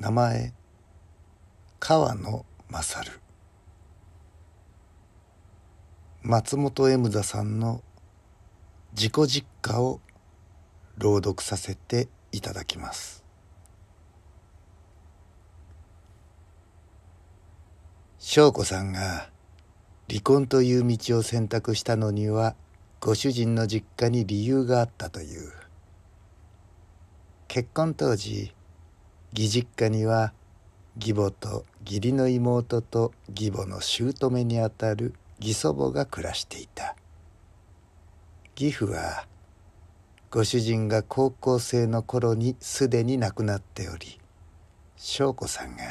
名前川野勝松本エムザさんの自己実家を朗読させていただきます翔子さんが離婚という道を選択したのにはご主人の実家に理由があったという結婚当時義実家には義母と義理の妹と義母の姑にあたる義祖母が暮らしていた義父はご主人が高校生の頃にすでに亡くなっており祥子さんが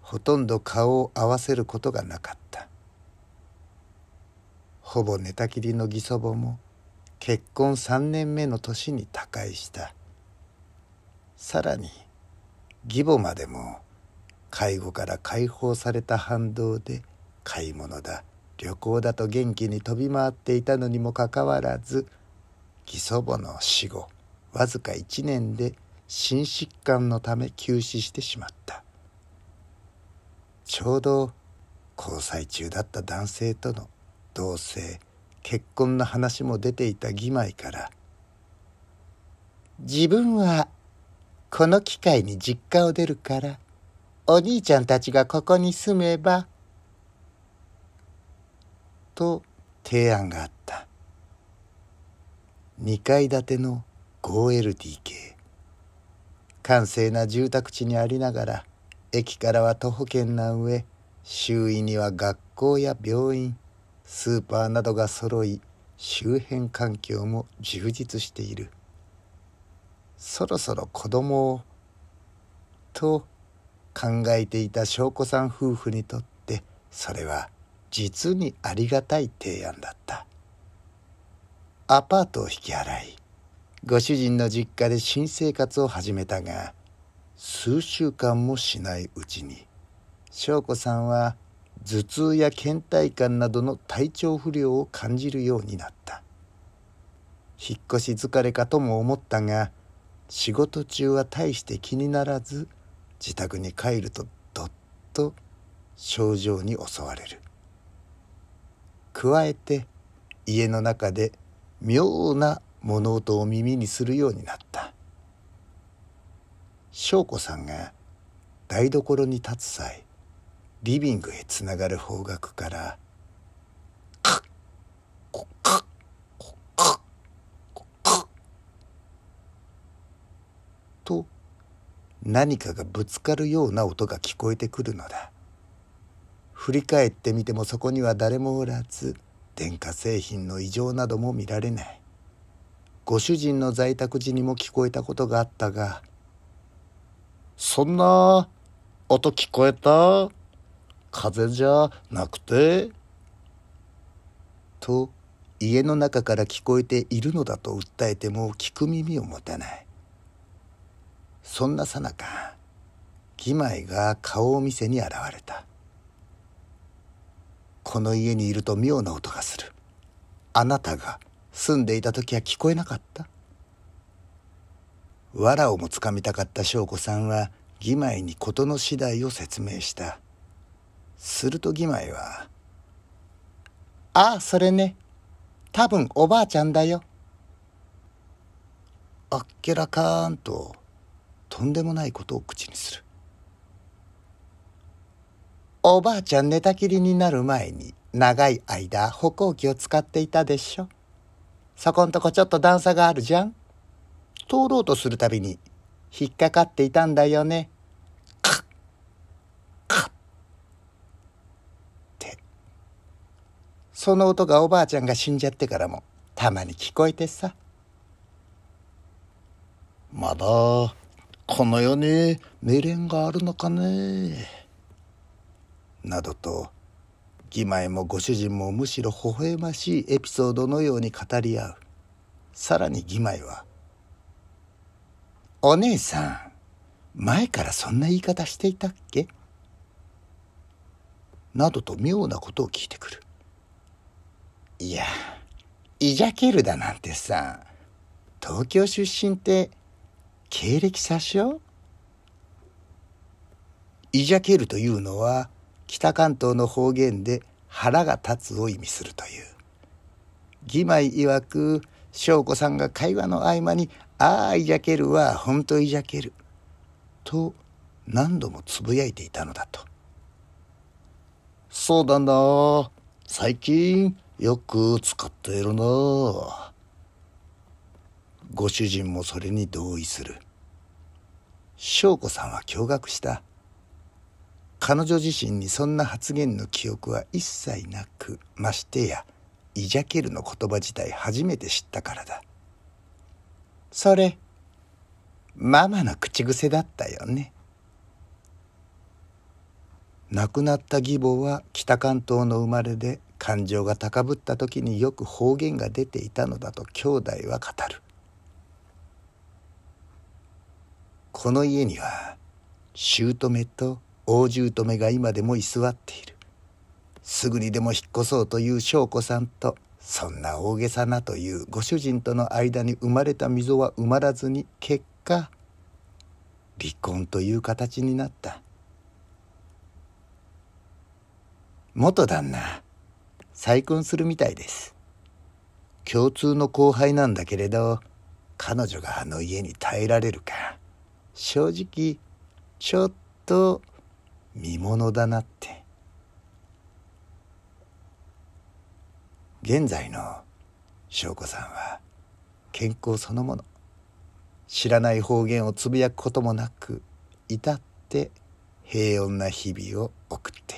ほとんど顔を合わせることがなかったほぼ寝たきりの義祖母も結婚3年目の年に他界したさらに「義母までも介護から解放された反動で買い物だ旅行だと元気に飛び回っていたのにもかかわらず義祖母の死後わずか1年で心疾患のため急死してしまったちょうど交際中だった男性との同棲結婚の話も出ていた義妹から「自分はこの機会に実家を出るから、お兄ちゃんたちがここに住めば、と提案があった。2階建ての 5LDK。閑静な住宅地にありながら、駅からは徒歩圏な上、周囲には学校や病院、スーパーなどが揃い、周辺環境も充実している。そろそろ子供をと考えていた祥子さん夫婦にとってそれは実にありがたい提案だったアパートを引き払いご主人の実家で新生活を始めたが数週間もしないうちに祥子さんは頭痛や倦怠感などの体調不良を感じるようになった引っ越し疲れかとも思ったが仕事中は大して気にならず自宅に帰るとどっと症状に襲われる加えて家の中で妙な物音を耳にするようになった翔子さんが台所に立つ際リビングへつながる方角から「何かがぶつかるような音が聞こえてくるのだ振り返ってみてもそこには誰もおらず電化製品の異常なども見られないご主人の在宅時にも聞こえたことがあったが「そんな音聞こえた風邪じゃなくて?」と家の中から聞こえているのだと訴えても聞く耳を持たないそんなさなか義妹が顔を見せに現れたこの家にいると妙な音がするあなたが住んでいた時は聞こえなかったわらをもつかみたかった祥子さんは義妹に事の次第を説明したすると義妹は「ああそれね多分おばあちゃんだよ」あっけらかんととんでもないことを口にするおばあちゃん寝たきりになる前に長い間歩行器を使っていたでしょそこんとこちょっと段差があるじゃん通ろうとするたびに引っかかっていたんだよねカッカッってその音がおばあちゃんが死んじゃってからもたまに聞こえてさまだこの世に未練があるのかねなどと義妹もご主人もむしろ微笑ましいエピソードのように語り合うさらに義妹は「お姉さん前からそんな言い方していたっけ?」などと妙なことを聞いてくるいやいじゃけるだなんてさ東京出身って経歴詐称イジャけるというのは北関東の方言で腹が立つを意味するという義妹曰く翔子さんが会話の合間に「ああいじゃけるはほんとじゃける」と何度もつぶやいていたのだと「そうだな最近よく使っているな」ご主人もそれに同意する翔子さんは驚愕した彼女自身にそんな発言の記憶は一切なくましてやイジャケルの言葉自体初めて知ったからだそれママの口癖だったよね亡くなった義母は北関東の生まれで感情が高ぶった時によく方言が出ていたのだと兄弟は語るこの家には姑と大姑が今でも居座っているすぐにでも引っ越そうという祥子さんとそんな大げさなというご主人との間に生まれた溝は埋まらずに結果離婚という形になった元旦那再婚するみたいです共通の後輩なんだけれど彼女があの家に耐えられるか正直ちょっと見ものだなって現在の翔子さんは健康そのもの知らない方言をつぶやくこともなく至って平穏な日々を送って